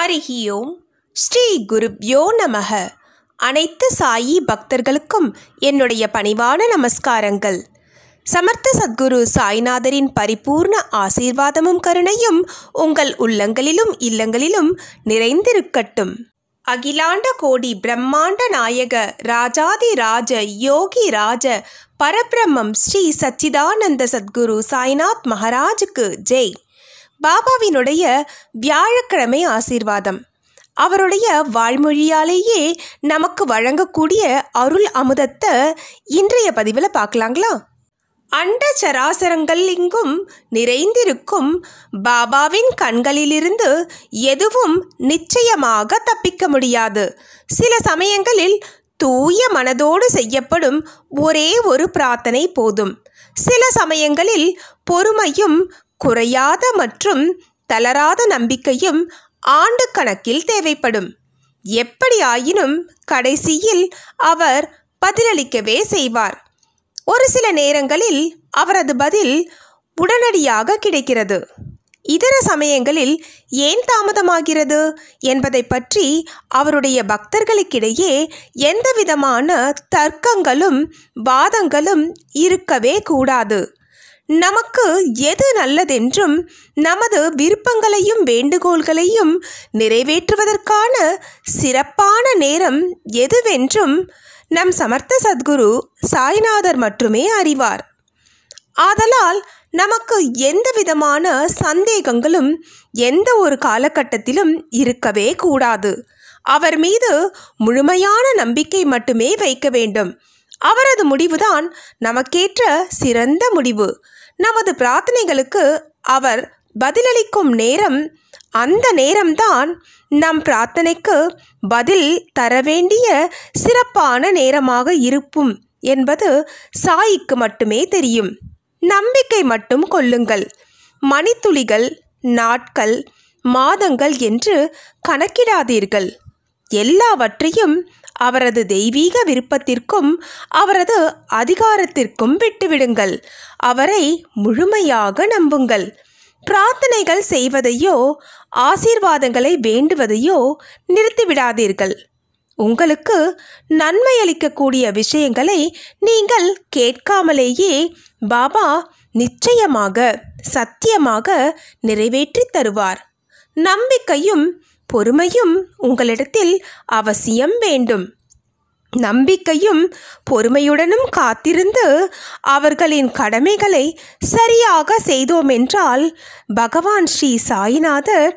அறிகியோம் ஸ்ரீ குருப்யோ நமக அனைத்து சாயி பக்தர்களுக்கும் என்னுடைய பணிவான நமஸ்காரங்கள் சமர்த்த சத்குரு சாய்நாதரின் பரிபூர்ண ஆசீர்வாதமும் கருணையும் உங்கள் உள்ளங்களிலும் இல்லங்களிலும் நிறைந்திருக்கட்டும் அகிலாண்ட கோடி பிரம்மாண்ட நாயக ராஜாதி ராஜ யோகி ராஜ பரபிரம்மம் ஸ்ரீ சச்சிதானந்த சத்குரு சாய்நாத் மகாராஜுக்கு ஜெய் பாபாவினுடைய வியாழக்கிழமை ஆசீர்வாதம் அவருடைய வாழ்மொழியாலேயே நமக்கு வழங்கக்கூடிய அருள் அமுதத்தை இன்றைய பதிவில் பார்க்கலாங்களா அண்ட சராசரங்கள் இங்கும் நிறைந்திருக்கும் பாபாவின் கண்களிலிருந்து எதுவும் நிச்சயமாக தப்பிக்க முடியாது சில சமயங்களில் தூய மனதோடு செய்யப்படும் ஒரே ஒரு பிரார்த்தனை போதும் சில சமயங்களில் பொறுமையும் குறையாத மற்றும் தளராத நம்பிக்கையும் ஆண்டு கணக்கில் தேவைப்படும் எப்படி ஆயினும் கடைசியில் அவர் பதிலளிக்கவே செய்வார் ஒரு சில நேரங்களில் அவரது பதில் உடனடியாக கிடைக்கிறது இதர சமயங்களில் ஏன் தாமதமாகிறது என்பதை பற்றி அவருடைய பக்தர்களுக்கிடையே எந்தவிதமான தர்க்கங்களும் வாதங்களும் இருக்கவே கூடாது நமக்கு எது நல்லதென்றும் நமது விருப்பங்களையும் வேண்டுகோள்களையும் நிறைவேற்றுவதற்கான சிறப்பான நேரம் எதுவென்றும் நம் சமர்த்த சத்குரு சாய்நாதர் மட்டுமே அறிவார் ஆதலால் நமக்கு எந்த விதமான சந்தேகங்களும் எந்த ஒரு காலகட்டத்திலும் இருக்கவே கூடாது அவர் மீது முழுமையான நம்பிக்கை மட்டுமே வைக்க வேண்டும் அவரது முடிவுதான் நமக்கேற்ற சிறந்த முடிவு நமது பிரார்த்தனைகளுக்கு அவர் பதிலளிக்கும் நேரம் அந்த நேரம்தான் நம் பிரார்த்தனைக்கு பதில் தர வேண்டிய சிறப்பான நேரமாக இருக்கும் என்பது சாய்க்கு மட்டுமே தெரியும் நம்பிக்கை மட்டும் கொள்ளுங்கள் மணித்துளிகள் நாட்கள் மாதங்கள் என்று கணக்கிடாதீர்கள் எல்லாவற்றையும் அவரது தெய்வீக விருப்பத்திற்கும் அவரது அதிகாரத்திற்கும் விட்டுவிடுங்கள் அவரை முழுமையாக நம்புங்கள் பிரார்த்தனைகள் செய்வதையோ ஆசீர்வாதங்களை வேண்டுவதையோ நிறுத்திவிடாதீர்கள் உங்களுக்கு நன்மை அளிக்கக்கூடிய விஷயங்களை நீங்கள் கேட்காமலேயே பாபா நிச்சயமாக சத்தியமாக நிறைவேற்றி தருவார் நம்பிக்கையும் பொறுமையும் உங்களிடத்தில் அவசியம் வேண்டும் நம்பிக்கையும் பொறுமையுடனும் காத்திருந்து அவர்களின் கடமைகளை சரியாக செய்தோமென்றால் பகவான் ஸ்ரீ சாய்நாதர்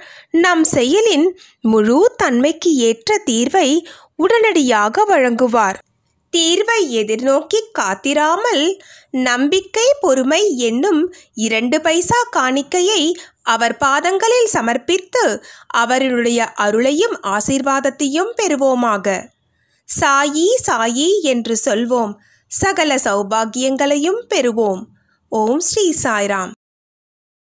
நம் செயலின் முழு தன்மைக்கு ஏற்ற தீர்வை உடனடியாக வழங்குவார் தீர்வை எதிர்நோக்கி காத்திராமல் நம்பிக்கை பொறுமை என்னும் இரண்டு பைசா காணிக்கையை அவர் பாதங்களில் சமர்ப்பித்து அவருடைய அருளையும் ஆசீர்வாதத்தையும் பெறுவோமாக சாயி சாயி என்று சொல்வோம் சகல சௌபாகியங்களையும் பெறுவோம் ஓம் ஸ்ரீ சாய்ராம்